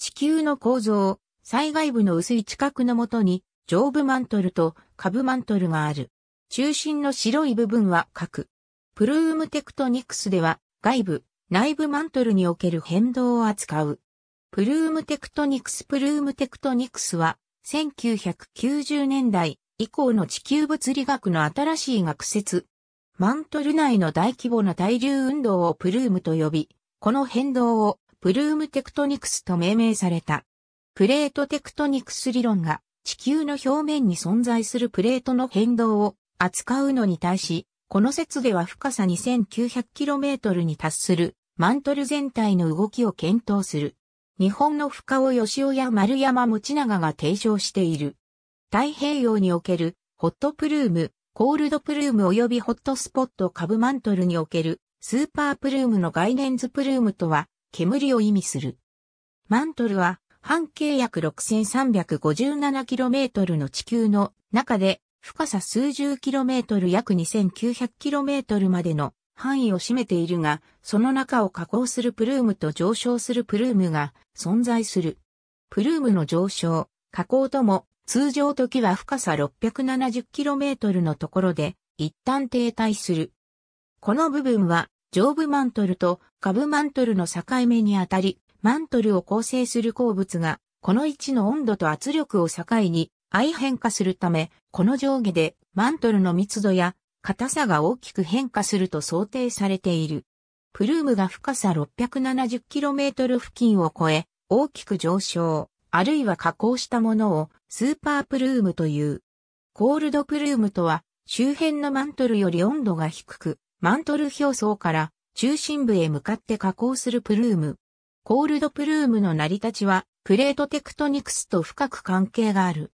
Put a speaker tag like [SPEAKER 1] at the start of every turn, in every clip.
[SPEAKER 1] 地球の構造、災害部の薄い地殻のもとに、上部マントルと下部マントルがある。中心の白い部分は核。プルームテクトニクスでは、外部、内部マントルにおける変動を扱う。プルームテクトニクスプルームテクトニクスは、1990年代以降の地球物理学の新しい学説。マントル内の大規模な対流運動をプルームと呼び、この変動をプルームテクトニクスと命名された。プレートテクトニクス理論が地球の表面に存在するプレートの変動を扱うのに対し、この説では深さ 2900km に達するマントル全体の動きを検討する。日本の深尾義雄や丸山持長が提唱している。太平洋におけるホットプルーム、コールドプルーム及びホットスポット株マントルにおけるスーパープルームの概念図プルームとは煙を意味する。マントルは半径約 6357km の地球の中で深さ数十 km 約 2900km までの範囲を占めているが、その中を下降するプルームと上昇するプルームが存在する。プルームの上昇、下降とも通常時は深さ 670km のところで一旦停滞する。この部分は上部マントルと下部マントルの境目にあたり、マントルを構成する鉱物が、この位置の温度と圧力を境に相変化するため、この上下でマントルの密度や硬さが大きく変化すると想定されている。プルームが深さ 670km 付近を超え、大きく上昇、あるいは加工したものをスーパープルームという。コールドプルームとは、周辺のマントルより温度が低く、マントル表層から中心部へ向かって下降するプルーム。コールドプルームの成り立ちはプレートテクトニクスと深く関係がある。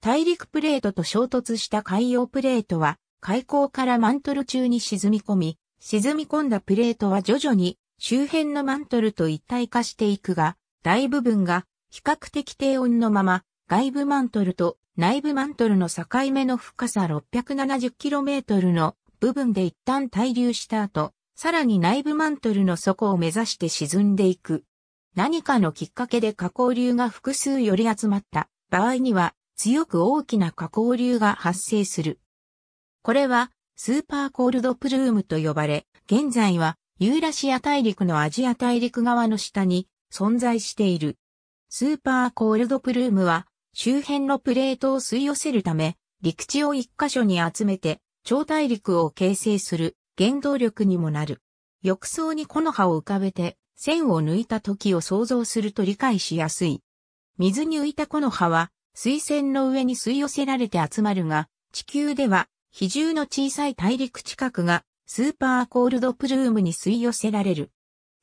[SPEAKER 1] 大陸プレートと衝突した海洋プレートは海溝からマントル中に沈み込み、沈み込んだプレートは徐々に周辺のマントルと一体化していくが、大部分が比較的低温のまま外部マントルと内部マントルの境目の深さ 670km の部分で一旦滞留した後、さらに内部マントルの底を目指して沈んでいく。何かのきっかけで下降流が複数より集まった場合には強く大きな下降流が発生する。これはスーパーコールドプルームと呼ばれ、現在はユーラシア大陸のアジア大陸側の下に存在している。スーパーコールドプルームは周辺のプレートを吸い寄せるため陸地を一箇所に集めて超大陸を形成する原動力にもなる。浴槽に木の葉を浮かべて、線を抜いた時を想像すると理解しやすい。水に浮いた木の葉は、水線の上に吸い寄せられて集まるが、地球では、比重の小さい大陸近くが、スーパーコールドプルームに吸い寄せられる。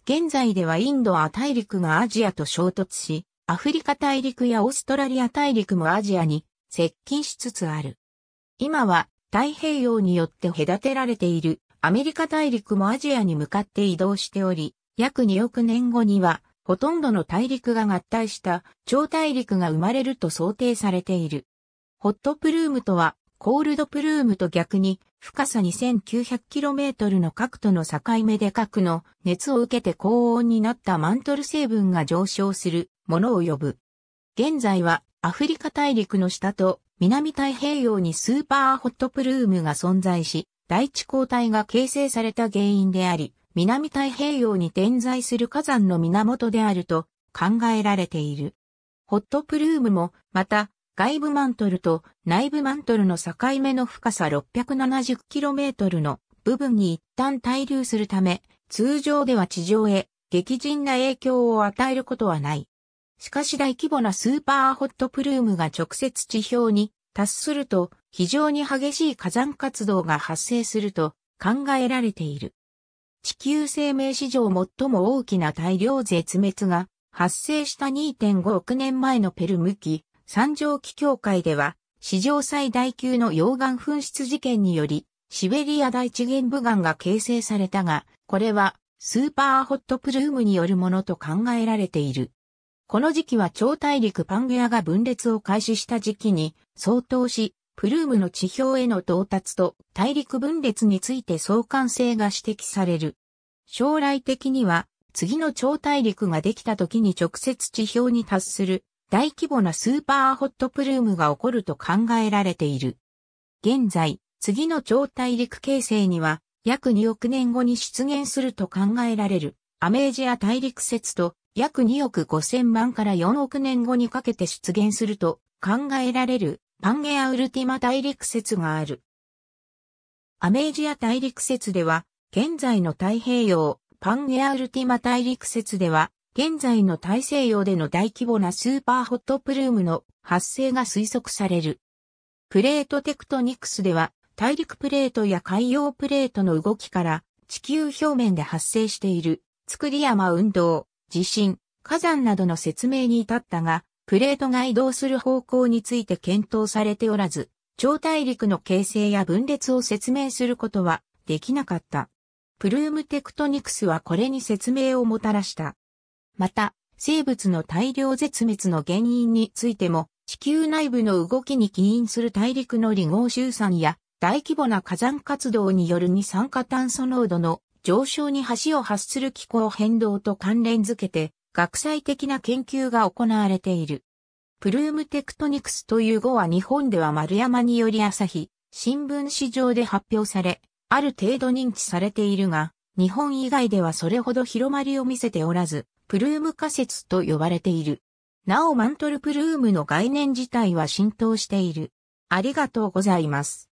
[SPEAKER 1] 現在ではインドア大陸がアジアと衝突し、アフリカ大陸やオーストラリア大陸もアジアに接近しつつある。今は太平洋によって隔てられているアメリカ大陸もアジアに向かって移動しており、約2億年後にはほとんどの大陸が合体した超大陸が生まれると想定されている。ホットプルームとはコールドプルームと逆に深さ 2900km の核との境目で核の熱を受けて高温になったマントル成分が上昇するものを呼ぶ。現在はアフリカ大陸の下と南太平洋にスーパーホットプルームが存在し、大地交代が形成された原因であり、南太平洋に点在する火山の源であると考えられている。ホットプルームも、また、外部マントルと内部マントルの境目の深さ 670km の部分に一旦滞留するため、通常では地上へ激甚な影響を与えることはない。しかし大規模なスーパーホットプルームが直接地表に達すると非常に激しい火山活動が発生すると考えられている。地球生命史上最も大きな大量絶滅が発生した2.5億年前のペルム紀三条紀境界では史上最大級の溶岩噴出事件によりシベリア大地原部岩が形成されたが、これはスーパーホットプルームによるものと考えられている。この時期は超大陸パンゲアが分裂を開始した時期に相当し、プルームの地表への到達と大陸分裂について相関性が指摘される。将来的には次の超大陸ができた時に直接地表に達する大規模なスーパーホットプルームが起こると考えられている。現在、次の超大陸形成には約2億年後に出現すると考えられるアメージア大陸説と約2億5千万から4億年後にかけて出現すると考えられるパンゲアウルティマ大陸説がある。アメージア大陸説では、現在の太平洋、パンゲアウルティマ大陸説では、現在の大西洋での大規模なスーパーホットプルームの発生が推測される。プレートテクトニクスでは、大陸プレートや海洋プレートの動きから、地球表面で発生している、作り山運動、地震、火山などの説明に至ったが、プレートが移動する方向について検討されておらず、超大陸の形成や分裂を説明することはできなかった。プルームテクトニクスはこれに説明をもたらした。また、生物の大量絶滅の原因についても、地球内部の動きに起因する大陸の離合集散や、大規模な火山活動による二酸化炭素濃度の上昇に橋を発する気候変動と関連づけて、学際的な研究が行われている。プルームテクトニクスという語は日本では丸山により朝日、新聞市場で発表され、ある程度認知されているが、日本以外ではそれほど広まりを見せておらず、プルーム仮説と呼ばれている。なおマントルプルームの概念自体は浸透している。ありがとうございます。